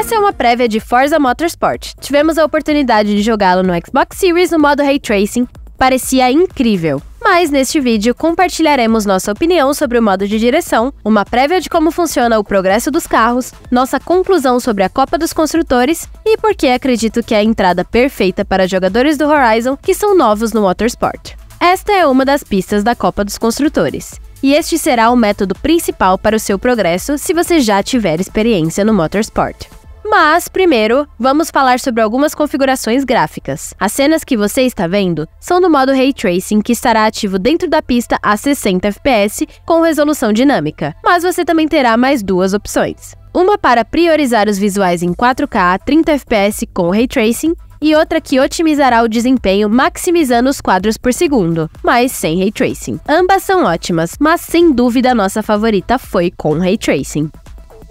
Essa é uma prévia de Forza Motorsport. Tivemos a oportunidade de jogá-lo no Xbox Series no modo Ray Tracing. Parecia incrível. Mas neste vídeo compartilharemos nossa opinião sobre o modo de direção, uma prévia de como funciona o progresso dos carros, nossa conclusão sobre a Copa dos Construtores e por que acredito que é a entrada perfeita para jogadores do Horizon que são novos no Motorsport. Esta é uma das pistas da Copa dos Construtores, e este será o método principal para o seu progresso se você já tiver experiência no Motorsport. Mas, primeiro, vamos falar sobre algumas configurações gráficas. As cenas que você está vendo são no modo Ray Tracing, que estará ativo dentro da pista a 60 FPS com resolução dinâmica, mas você também terá mais duas opções. Uma para priorizar os visuais em 4K a 30 FPS com Ray Tracing e outra que otimizará o desempenho maximizando os quadros por segundo, mas sem ray tracing. Ambas são ótimas, mas sem dúvida a nossa favorita foi com ray tracing.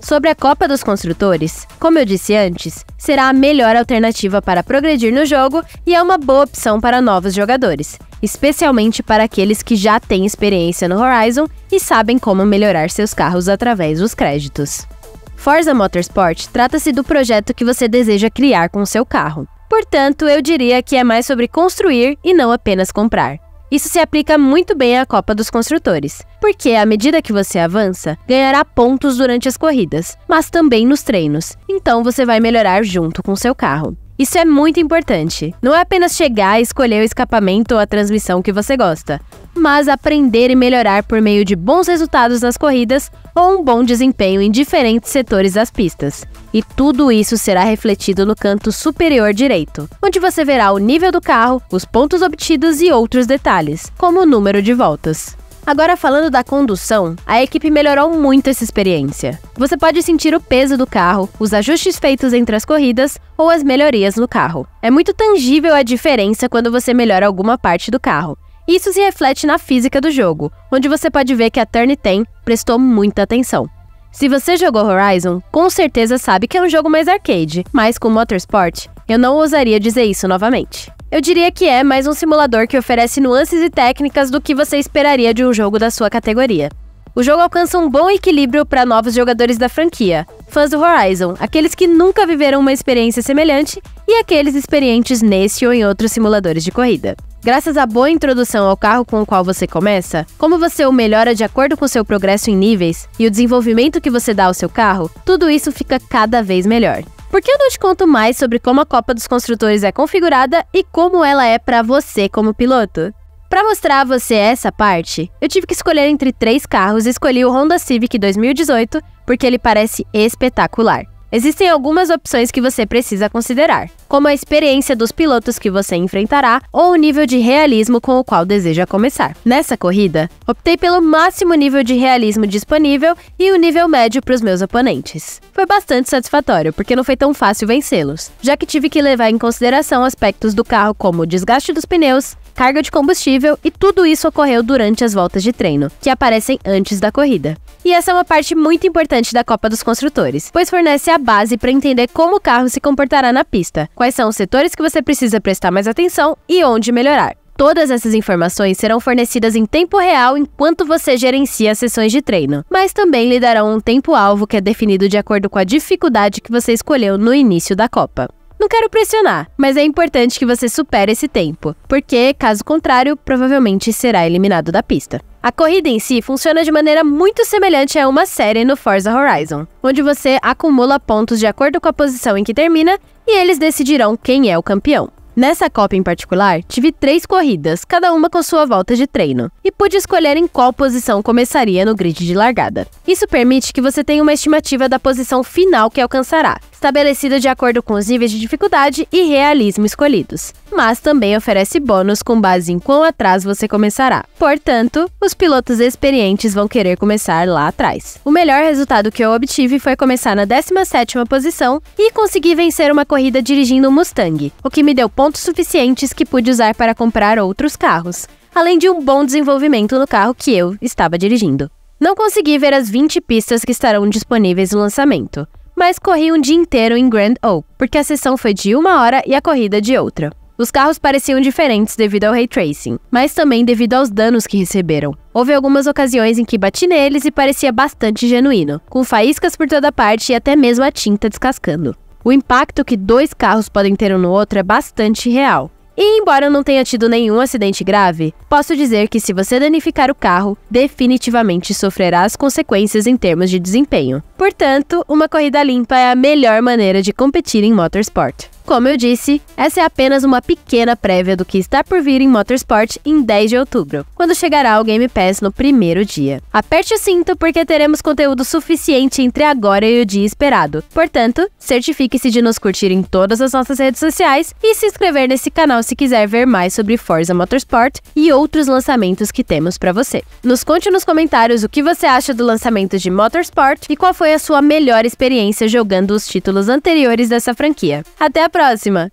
Sobre a Copa dos Construtores, como eu disse antes, será a melhor alternativa para progredir no jogo e é uma boa opção para novos jogadores, especialmente para aqueles que já têm experiência no Horizon e sabem como melhorar seus carros através dos créditos. Forza Motorsport trata-se do projeto que você deseja criar com seu carro. Portanto, eu diria que é mais sobre construir e não apenas comprar. Isso se aplica muito bem à Copa dos Construtores, porque à medida que você avança, ganhará pontos durante as corridas, mas também nos treinos. Então você vai melhorar junto com seu carro. Isso é muito importante. Não é apenas chegar e escolher o escapamento ou a transmissão que você gosta, mas aprender e melhorar por meio de bons resultados nas corridas ou um bom desempenho em diferentes setores das pistas. E tudo isso será refletido no canto superior direito, onde você verá o nível do carro, os pontos obtidos e outros detalhes, como o número de voltas. Agora, falando da condução, a equipe melhorou muito essa experiência. Você pode sentir o peso do carro, os ajustes feitos entre as corridas ou as melhorias no carro. É muito tangível a diferença quando você melhora alguma parte do carro. Isso se reflete na física do jogo, onde você pode ver que a Turn 10 prestou muita atenção. Se você jogou Horizon, com certeza sabe que é um jogo mais arcade, mas com Motorsport, eu não ousaria dizer isso novamente. Eu diria que é mais um simulador que oferece nuances e técnicas do que você esperaria de um jogo da sua categoria. O jogo alcança um bom equilíbrio para novos jogadores da franquia, fãs do Horizon, aqueles que nunca viveram uma experiência semelhante e aqueles experientes nesse ou em outros simuladores de corrida. Graças à boa introdução ao carro com o qual você começa, como você o melhora de acordo com seu progresso em níveis e o desenvolvimento que você dá ao seu carro, tudo isso fica cada vez melhor. Por que eu não te conto mais sobre como a Copa dos Construtores é configurada e como ela é para você como piloto? Para mostrar a você essa parte, eu tive que escolher entre três carros e escolhi o Honda Civic 2018 porque ele parece espetacular. Existem algumas opções que você precisa considerar, como a experiência dos pilotos que você enfrentará ou o nível de realismo com o qual deseja começar. Nessa corrida, optei pelo máximo nível de realismo disponível e o nível médio para os meus oponentes. Foi bastante satisfatório, porque não foi tão fácil vencê-los, já que tive que levar em consideração aspectos do carro como o desgaste dos pneus, carga de combustível e tudo isso ocorreu durante as voltas de treino, que aparecem antes da corrida. E essa é uma parte muito importante da Copa dos Construtores, pois fornece a base para entender como o carro se comportará na pista, quais são os setores que você precisa prestar mais atenção e onde melhorar. Todas essas informações serão fornecidas em tempo real enquanto você gerencia as sessões de treino, mas também lhe darão um tempo-alvo que é definido de acordo com a dificuldade que você escolheu no início da Copa. Não quero pressionar, mas é importante que você supere esse tempo, porque, caso contrário, provavelmente será eliminado da pista. A corrida em si funciona de maneira muito semelhante a uma série no Forza Horizon, onde você acumula pontos de acordo com a posição em que termina e eles decidirão quem é o campeão. Nessa Copa em particular, tive três corridas, cada uma com sua volta de treino, e pude escolher em qual posição começaria no grid de largada. Isso permite que você tenha uma estimativa da posição final que alcançará, estabelecida de acordo com os níveis de dificuldade e realismo escolhidos, mas também oferece bônus com base em quão atrás você começará. Portanto, os pilotos experientes vão querer começar lá atrás. O melhor resultado que eu obtive foi começar na 17 posição e conseguir vencer uma corrida dirigindo um Mustang, o que me deu pontos pontos suficientes que pude usar para comprar outros carros, além de um bom desenvolvimento no carro que eu estava dirigindo. Não consegui ver as 20 pistas que estarão disponíveis no lançamento, mas corri um dia inteiro em Grand Ole porque a sessão foi de uma hora e a corrida de outra. Os carros pareciam diferentes devido ao ray tracing, mas também devido aos danos que receberam. Houve algumas ocasiões em que bati neles e parecia bastante genuíno, com faíscas por toda parte e até mesmo a tinta descascando. O impacto que dois carros podem ter um no outro é bastante real. E embora eu não tenha tido nenhum acidente grave, posso dizer que se você danificar o carro, definitivamente sofrerá as consequências em termos de desempenho. Portanto, uma corrida limpa é a melhor maneira de competir em motorsport. Como eu disse, essa é apenas uma pequena prévia do que está por vir em Motorsport em 10 de outubro, quando chegará o Game Pass no primeiro dia. Aperte o cinto porque teremos conteúdo suficiente entre agora e o dia esperado. Portanto, certifique-se de nos curtir em todas as nossas redes sociais e se inscrever nesse canal se quiser ver mais sobre Forza Motorsport e outros lançamentos que temos para você. Nos conte nos comentários o que você acha do lançamento de Motorsport e qual foi a sua melhor experiência jogando os títulos anteriores dessa franquia. Até a próxima! próxima!